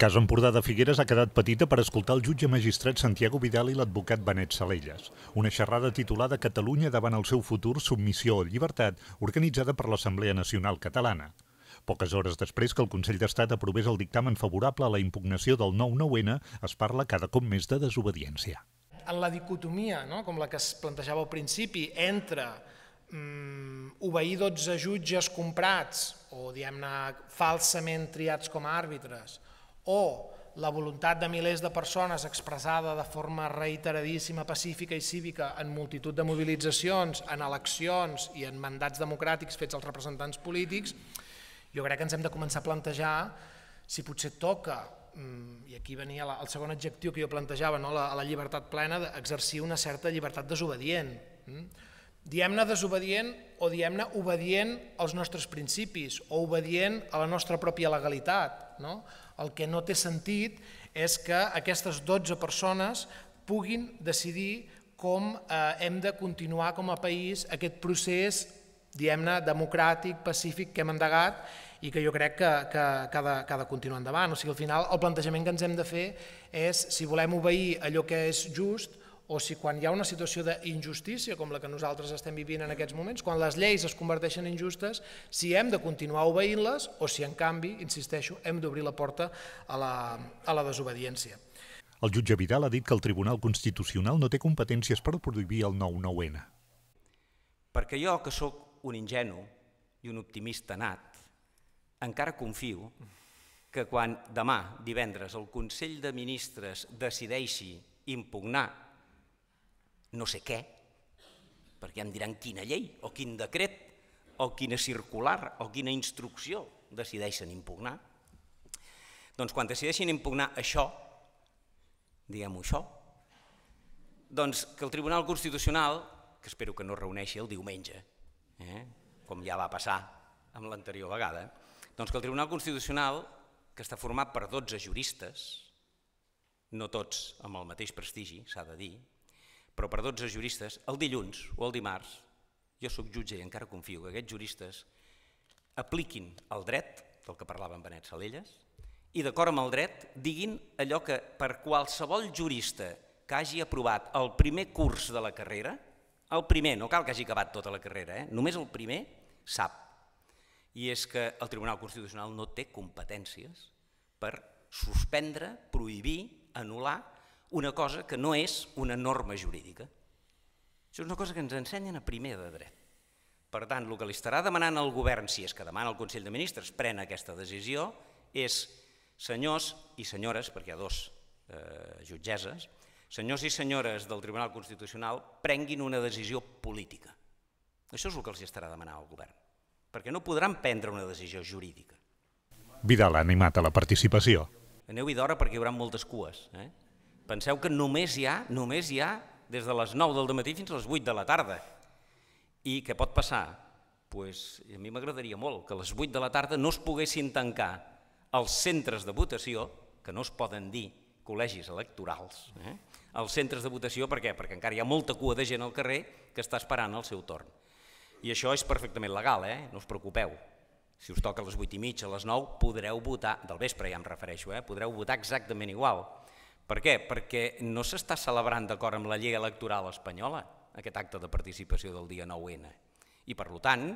Casa Empordà de Figueres ha quedat petita per escoltar el jutge magistrat Santiago Vidal i l'advocat Benet Salelles. Una xerrada titulada Catalunya davant el seu futur, submissió o llibertat, organitzada per l'Assemblea Nacional Catalana. Poques hores després que el Consell d'Estat aprovés el dictamen favorable a la impugnació del 9-9-N, es parla cada cop més de desobediència. En la dicotomia, no? com la que es plantejava al principi, entre mm, obeir 12 jutges comprats o, diguem-ne, falsament triats com a àrbitres, o la voluntat de milers de persones expressada de forma reiteradíssima, pacífica i cívica en multitud de mobilitzacions, en eleccions i en mandats democràtics fets als representants polítics, jo crec que ens hem de començar a plantejar si potser toca, mm, i aquí venia el segon adjectiu que jo plantejava, no? la, la llibertat plena, d'exercir una certa llibertat desobedient. Mm? Diem-ne desobedient o diem-ne obedient als nostres principis o obedient a la nostra pròpia legalitat, no? El que no té sentit és que aquestes 12 persones puguin decidir com eh, hem de continuar com a país aquest procés diguem-ne, democràtic, pacífic que hem endegat i que jo crec que, que, que, ha de, que ha de continuar endavant. O sigui, al final el plantejament que ens hem de fer és si volem obeir allò que és just, o si quan hi ha una situació d'injustícia com la que nosaltres estem vivint en aquests moments, quan les lleis es converteixen injustes, si hem de continuar obeint-les o si en canvi, insisteixo, hem d'obrir la porta a la, a la desobediència. El jutge Vidal ha dit que el Tribunal Constitucional no té competències per prohibir el 9-9-N. Perquè jo, que sóc un ingenu i un optimista nat, encara confio que quan demà, divendres, el Consell de Ministres decideixi impugnar no sé què, perquè ja em diran quina llei, o quin decret, o quina circular, o quina instrucció decideixen impugnar. Doncs quan decideixin impugnar això, diguem-ho això, doncs que el Tribunal Constitucional, que espero que no reuneixi el diumenge, eh, com ja va passar amb l'anterior vegada, doncs que el Tribunal Constitucional, que està format per 12 juristes, no tots amb el mateix prestigi, s'ha de dir, però per 12 juristes, el dilluns o el dimarts, jo sóc jutge i encara confio que aquests juristes apliquin el dret, del que parlava en Benet Salelles, i d'acord amb el dret diguin allò que per qualsevol jurista que hagi aprovat el primer curs de la carrera, el primer, no cal que hagi acabat tota la carrera, eh? només el primer sap. I és que el Tribunal Constitucional no té competències per suspendre, prohibir, anul·lar una cosa que no és una norma jurídica. Això és una cosa que ens ensenyen a primer de dret. Per tant, el que li estarà demanant al govern, si és que demana el Consell de Ministres, pren aquesta decisió, és senyors i senyores, perquè hi ha dos eh, jutgeses, senyors i senyores del Tribunal Constitucional prenguin una decisió política. Això és el que els estarà demanant al govern, perquè no podran prendre una decisió jurídica. Vidal ha animat a la participació. Aneu-hi d'hora perquè hi haurà moltes cues. Eh? Penseu que només hi ha, només hi ha des de les 9 del matí fins a les 8 de la tarda. I què pot passar? Pues, a mi m'agradaria molt que a les 8 de la tarda no es poguessin tancar els centres de votació, que no es poden dir col·legis electorals, eh? els centres de votació, per què? Perquè encara hi ha molta cua de gent al carrer que està esperant el seu torn. I això és perfectament legal, eh? no us preocupeu. Si us toca a les 8 i mitja, a les 9, podreu votar, del vespre ja em refereixo, eh? podreu votar exactament igual. Per què? Perquè no s'està celebrant d'acord amb la llei electoral espanyola aquest acte de participació del dia 9-N. I per tant,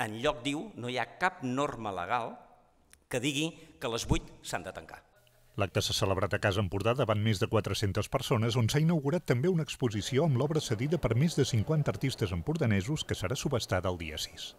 en lloc diu no hi ha cap norma legal que digui que les 8 s'han de tancar. L'acte s'ha celebrat a Casa Empordà davant més de 400 persones, on s'ha inaugurat també una exposició amb l'obra cedida per més de 50 artistes empordanesos que serà subestada el dia 6.